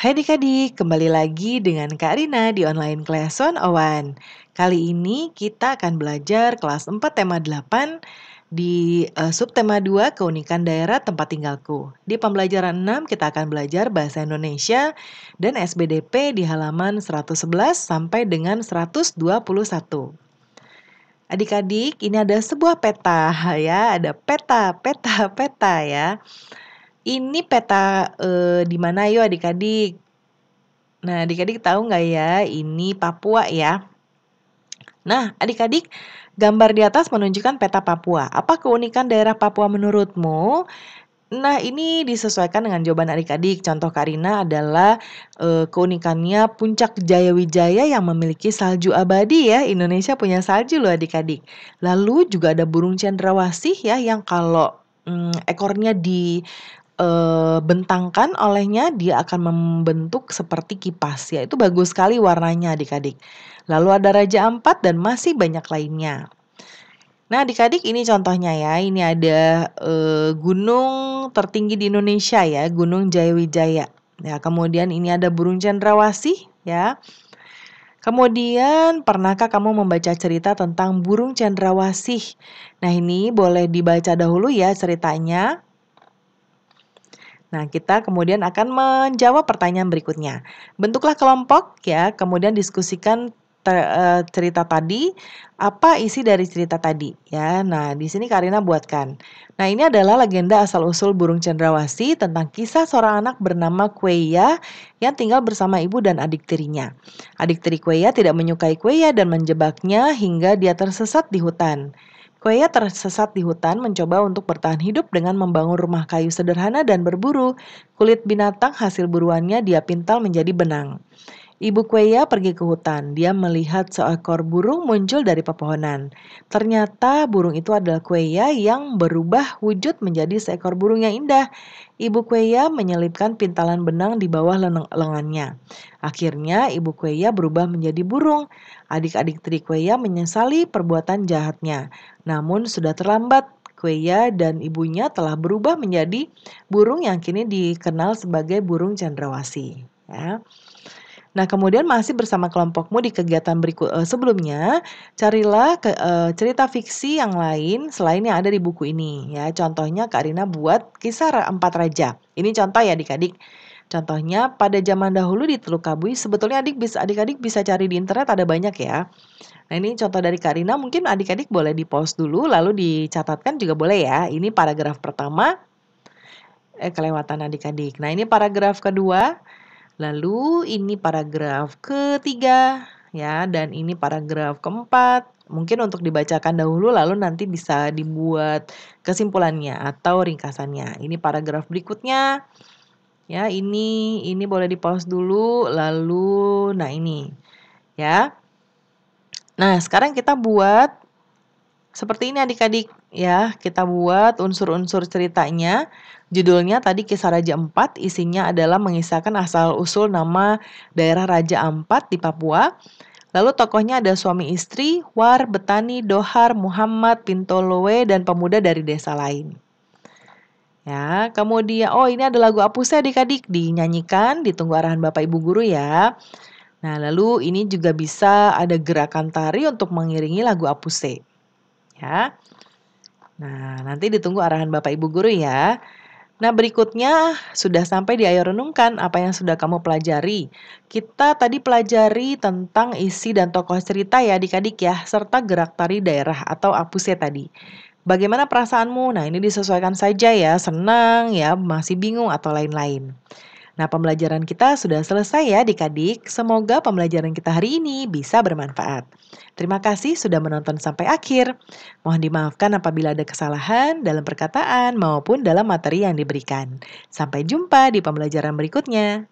Hai adik-adik, kembali lagi dengan Kak Rina di Online Class 101. Kali ini kita akan belajar kelas 4 tema 8 di uh, eh, subtema 2 keunikan daerah tempat tinggalku. Di pembelajaran 6 kita akan belajar bahasa Indonesia dan SBDP di halaman 111 sampai dengan 121. Adik-adik, ini ada sebuah peta ya, ada peta, peta, peta ya. Ini peta, eh, di mana yuk adik-adik? Nah, adik-adik tahu nggak ya, ini Papua ya. Nah, adik-adik, gambar di atas menunjukkan peta Papua. Apa keunikan daerah Papua menurutmu? Nah, ini disesuaikan dengan jawaban adik-adik. Contoh Karina adalah e, keunikannya puncak Jayawijaya yang memiliki salju abadi ya. Indonesia punya salju loh adik-adik. Lalu juga ada burung cendrawasih ya yang kalau mm, ekornya di Eh, bentangkan olehnya dia akan membentuk seperti kipas ya itu bagus sekali warnanya adik-adik lalu ada raja Empat dan masih banyak lainnya nah adik-adik ini contohnya ya ini ada uh, gunung tertinggi di Indonesia ya Gunung Jayawijaya ya kemudian ini ada burung cendrawasih ya Kemudian, pernahkah kamu membaca cerita tentang burung cendrawasih? Nah, ini boleh dibaca dahulu ya ceritanya. Nah, kita kemudian akan menjawab pertanyaan berikutnya. Bentuklah kelompok ya, kemudian diskusikan ter, uh, cerita tadi, apa isi dari cerita tadi ya. Nah, di sini Karina buatkan. Nah, ini adalah legenda asal-usul burung cendrawasih tentang kisah seorang anak bernama Kueya yang tinggal bersama ibu dan adik tirinya. Adik tiri Kueya tidak menyukai Kueya dan menjebaknya hingga dia tersesat di hutan. Koya tersesat di hutan mencoba untuk bertahan hidup dengan membangun rumah kayu sederhana dan berburu. Kulit binatang hasil buruannya dia pintal menjadi benang. Ibu Kweya pergi ke hutan. Dia melihat seekor burung muncul dari pepohonan. Ternyata burung itu adalah Kweya yang berubah wujud menjadi seekor burung yang indah. Ibu Kweya menyelipkan pintalan benang di bawah lengan lengannya. Akhirnya Ibu Kweya berubah menjadi burung. Adik-adik Tri Kweya menyesali perbuatan jahatnya. Namun sudah terlambat. Kweya dan ibunya telah berubah menjadi burung yang kini dikenal sebagai burung cendrawasih. Ya. Nah, kemudian masih bersama kelompokmu di kegiatan berikut uh, eh, sebelumnya, carilah ke, uh, cerita fiksi yang lain selain yang ada di buku ini ya. Contohnya Karina buat kisah empat raja. Ini contoh ya adik-adik. Contohnya pada zaman dahulu di Teluk Kabui sebetulnya adik bisa adik-adik bisa cari di internet ada banyak ya. Nah ini contoh dari Karina mungkin adik-adik boleh di post dulu lalu dicatatkan juga boleh ya. Ini paragraf pertama eh, kelewatan adik-adik. Nah ini paragraf kedua Lalu ini paragraf ketiga ya dan ini paragraf keempat. Mungkin untuk dibacakan dahulu lalu nanti bisa dibuat kesimpulannya atau ringkasannya. Ini paragraf berikutnya. Ya, ini ini boleh di-pause dulu lalu nah ini. Ya. Nah, sekarang kita buat seperti ini adik-adik ya, kita buat unsur-unsur ceritanya. Judulnya tadi Kisah Raja Empat, isinya adalah mengisahkan asal-usul nama daerah Raja Empat di Papua. Lalu tokohnya ada suami istri, War, Betani, Dohar, Muhammad, Pintolowe, dan pemuda dari desa lain. Ya, kemudian oh ini ada lagu Apuse adik-adik dinyanyikan, ditunggu arahan Bapak Ibu guru ya. Nah, lalu ini juga bisa ada gerakan tari untuk mengiringi lagu Apuse ya. Nah, nanti ditunggu arahan Bapak Ibu guru ya. Nah, berikutnya sudah sampai di ayo renungkan apa yang sudah kamu pelajari. Kita tadi pelajari tentang isi dan tokoh cerita ya adik-adik ya, serta gerak tari daerah atau apuse ya tadi. Bagaimana perasaanmu? Nah, ini disesuaikan saja ya, senang ya, masih bingung atau lain-lain. Nah, pembelajaran kita sudah selesai ya adik Semoga pembelajaran kita hari ini bisa bermanfaat. Terima kasih sudah menonton sampai akhir. Mohon dimaafkan apabila ada kesalahan dalam perkataan maupun dalam materi yang diberikan. Sampai jumpa di pembelajaran berikutnya.